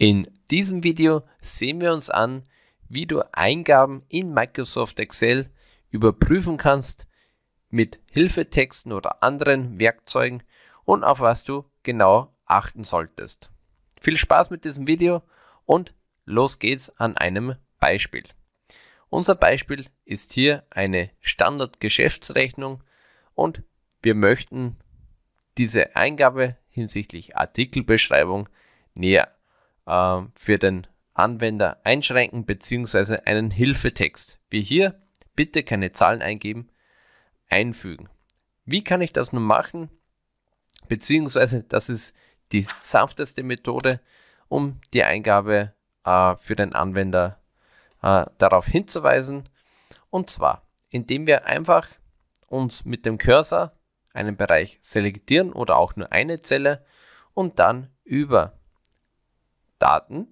In diesem Video sehen wir uns an, wie du Eingaben in Microsoft Excel überprüfen kannst mit Hilfetexten oder anderen Werkzeugen und auf was du genau achten solltest. Viel Spaß mit diesem Video und los geht's an einem Beispiel. Unser Beispiel ist hier eine Standardgeschäftsrechnung und wir möchten diese Eingabe hinsichtlich Artikelbeschreibung näher äh, für den Anwender einschränken bzw. einen Hilfetext, wie hier, bitte keine Zahlen eingeben, einfügen. Wie kann ich das nun machen? Beziehungsweise, das ist die sanfteste Methode, um die Eingabe äh, für den Anwender äh, darauf hinzuweisen. Und zwar, indem wir einfach uns mit dem Cursor einen Bereich selektieren oder auch nur eine Zelle und dann über Daten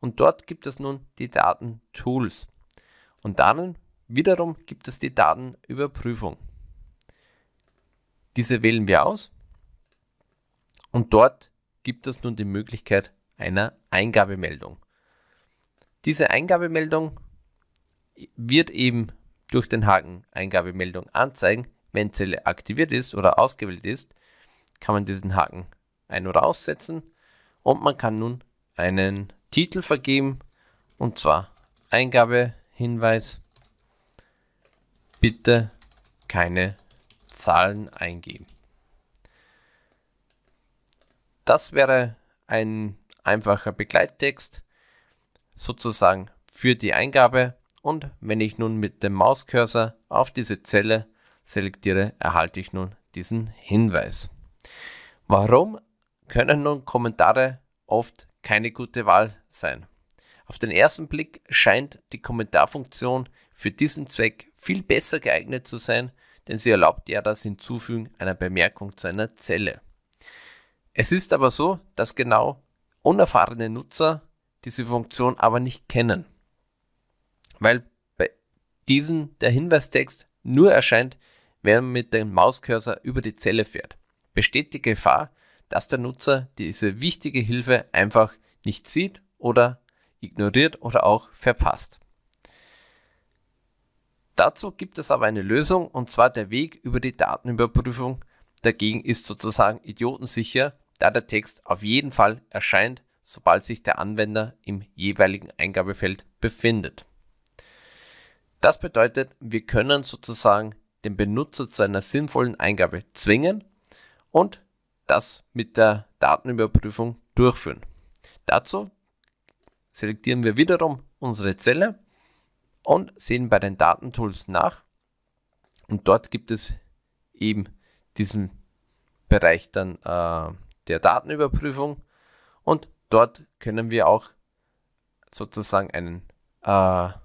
und dort gibt es nun die Datentools. Und dann wiederum gibt es die Datenüberprüfung. Diese wählen wir aus und dort gibt es nun die Möglichkeit einer Eingabemeldung. Diese Eingabemeldung wird eben durch den Haken Eingabemeldung anzeigen. Wenn Zelle aktiviert ist oder ausgewählt ist, kann man diesen Haken ein- oder aussetzen und man kann nun einen Titel vergeben und zwar Eingabehinweis. Bitte keine Zahlen eingeben. Das wäre ein einfacher Begleittext sozusagen für die Eingabe und wenn ich nun mit dem Mauscursor auf diese Zelle selektiere, erhalte ich nun diesen Hinweis. Warum können nun Kommentare oft keine gute Wahl sein. Auf den ersten Blick scheint die Kommentarfunktion für diesen Zweck viel besser geeignet zu sein, denn sie erlaubt ja das Hinzufügen einer Bemerkung zu einer Zelle. Es ist aber so, dass genau unerfahrene Nutzer diese Funktion aber nicht kennen, weil bei diesen der Hinweistext nur erscheint, wenn man mit dem Mauscursor über die Zelle fährt. Besteht die Gefahr, dass der Nutzer diese wichtige Hilfe einfach nicht sieht oder ignoriert oder auch verpasst. Dazu gibt es aber eine Lösung und zwar der Weg über die Datenüberprüfung. Dagegen ist sozusagen idiotensicher, da der Text auf jeden Fall erscheint, sobald sich der Anwender im jeweiligen Eingabefeld befindet. Das bedeutet, wir können sozusagen den Benutzer zu einer sinnvollen Eingabe zwingen und das mit der Datenüberprüfung durchführen. Dazu selektieren wir wiederum unsere Zelle und sehen bei den Datentools nach. Und dort gibt es eben diesen Bereich dann äh, der Datenüberprüfung. Und dort können wir auch sozusagen eine äh,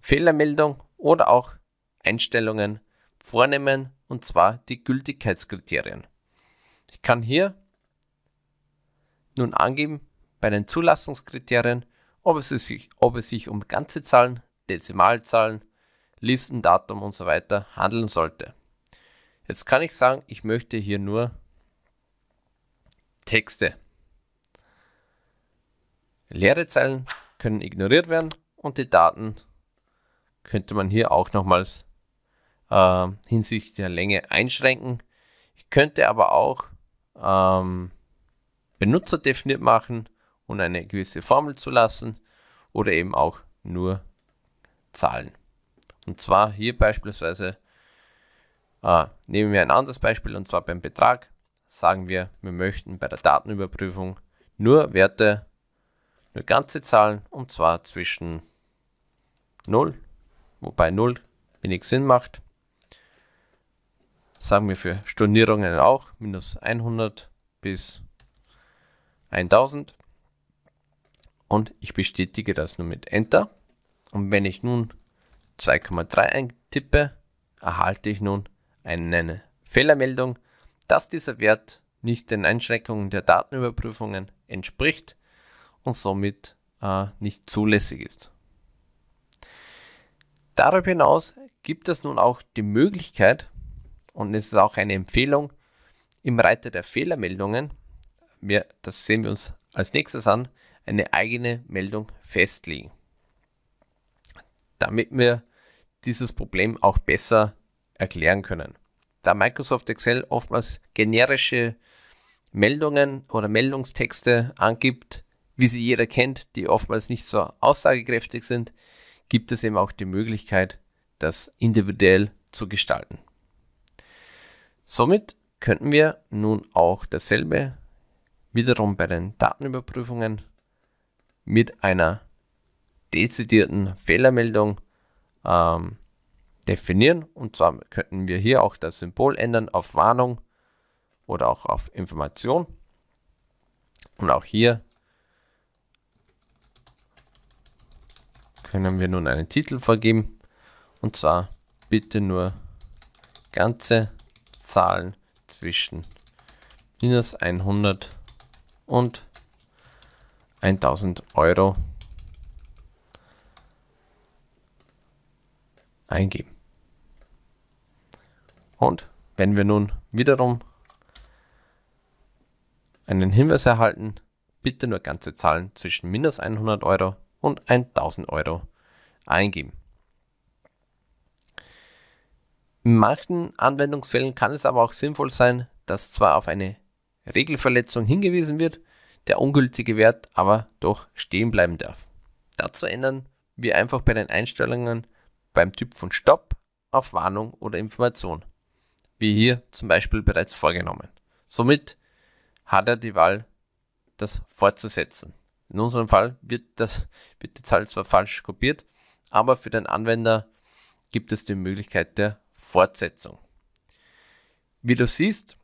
Fehlermeldung oder auch Einstellungen vornehmen, und zwar die Gültigkeitskriterien. Ich kann hier nun angeben bei den Zulassungskriterien, ob es sich, ob es sich um ganze Zahlen, Dezimalzahlen, Listendatum und so weiter handeln sollte. Jetzt kann ich sagen, ich möchte hier nur Texte. Leere Zeilen können ignoriert werden und die Daten könnte man hier auch nochmals äh, hinsichtlich der Länge einschränken. Ich könnte aber auch ähm, benutzerdefiniert machen und eine gewisse Formel zu lassen oder eben auch nur Zahlen. Und zwar hier beispielsweise äh, nehmen wir ein anderes Beispiel und zwar beim Betrag sagen wir, wir möchten bei der Datenüberprüfung nur Werte, nur ganze Zahlen und zwar zwischen 0, wobei 0 wenig Sinn macht. Sagen wir für Stornierungen auch minus 100 bis 1000 und ich bestätige das nur mit Enter. Und wenn ich nun 2,3 eintippe, erhalte ich nun eine Fehlermeldung, dass dieser Wert nicht den Einschränkungen der Datenüberprüfungen entspricht und somit äh, nicht zulässig ist. Darüber hinaus gibt es nun auch die Möglichkeit, und es ist auch eine Empfehlung, im Reiter der Fehlermeldungen wir, das sehen wir uns als nächstes an, eine eigene Meldung festlegen, damit wir dieses Problem auch besser erklären können. Da Microsoft Excel oftmals generische Meldungen oder Meldungstexte angibt, wie sie jeder kennt, die oftmals nicht so aussagekräftig sind, gibt es eben auch die Möglichkeit, das individuell zu gestalten. Somit könnten wir nun auch dasselbe wiederum bei den Datenüberprüfungen mit einer dezidierten Fehlermeldung ähm, definieren. Und zwar könnten wir hier auch das Symbol ändern auf Warnung oder auch auf Information. Und auch hier können wir nun einen Titel vergeben. Und zwar bitte nur ganze Zahlen zwischen minus 100 und 1000 Euro eingeben. Und wenn wir nun wiederum einen Hinweis erhalten, bitte nur ganze Zahlen zwischen minus 100 Euro und 1000 Euro eingeben. In manchen Anwendungsfällen kann es aber auch sinnvoll sein, dass zwar auf eine Regelverletzung hingewiesen wird, der ungültige Wert aber doch stehen bleiben darf. Dazu ändern wir einfach bei den Einstellungen beim Typ von Stopp auf Warnung oder Information, wie hier zum Beispiel bereits vorgenommen. Somit hat er die Wahl, das fortzusetzen. In unserem Fall wird, das, wird die Zahl zwar falsch kopiert, aber für den Anwender gibt es die Möglichkeit der Fortsetzung. Wie du siehst,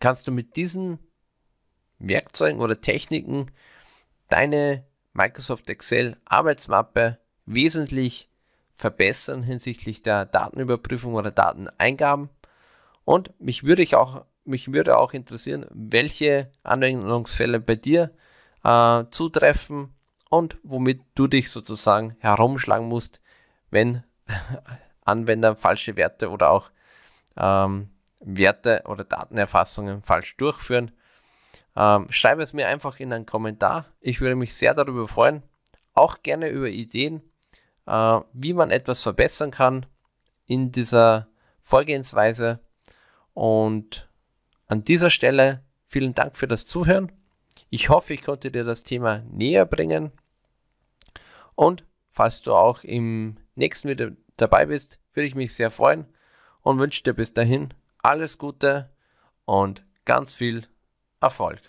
kannst du mit diesen Werkzeugen oder Techniken deine Microsoft Excel Arbeitsmappe wesentlich verbessern hinsichtlich der Datenüberprüfung oder Dateneingaben. Und mich würde ich auch, mich würde auch interessieren, welche Anwendungsfälle bei dir äh, zutreffen und womit du dich sozusagen herumschlagen musst, wenn Anwender falsche Werte oder auch ähm, Werte oder Datenerfassungen falsch durchführen. Ähm, schreibe es mir einfach in einen Kommentar. Ich würde mich sehr darüber freuen. Auch gerne über Ideen, äh, wie man etwas verbessern kann in dieser Vorgehensweise. Und an dieser Stelle vielen Dank für das Zuhören. Ich hoffe, ich konnte dir das Thema näher bringen. Und falls du auch im nächsten Video dabei bist, würde ich mich sehr freuen und wünsche dir bis dahin alles Gute und ganz viel Erfolg.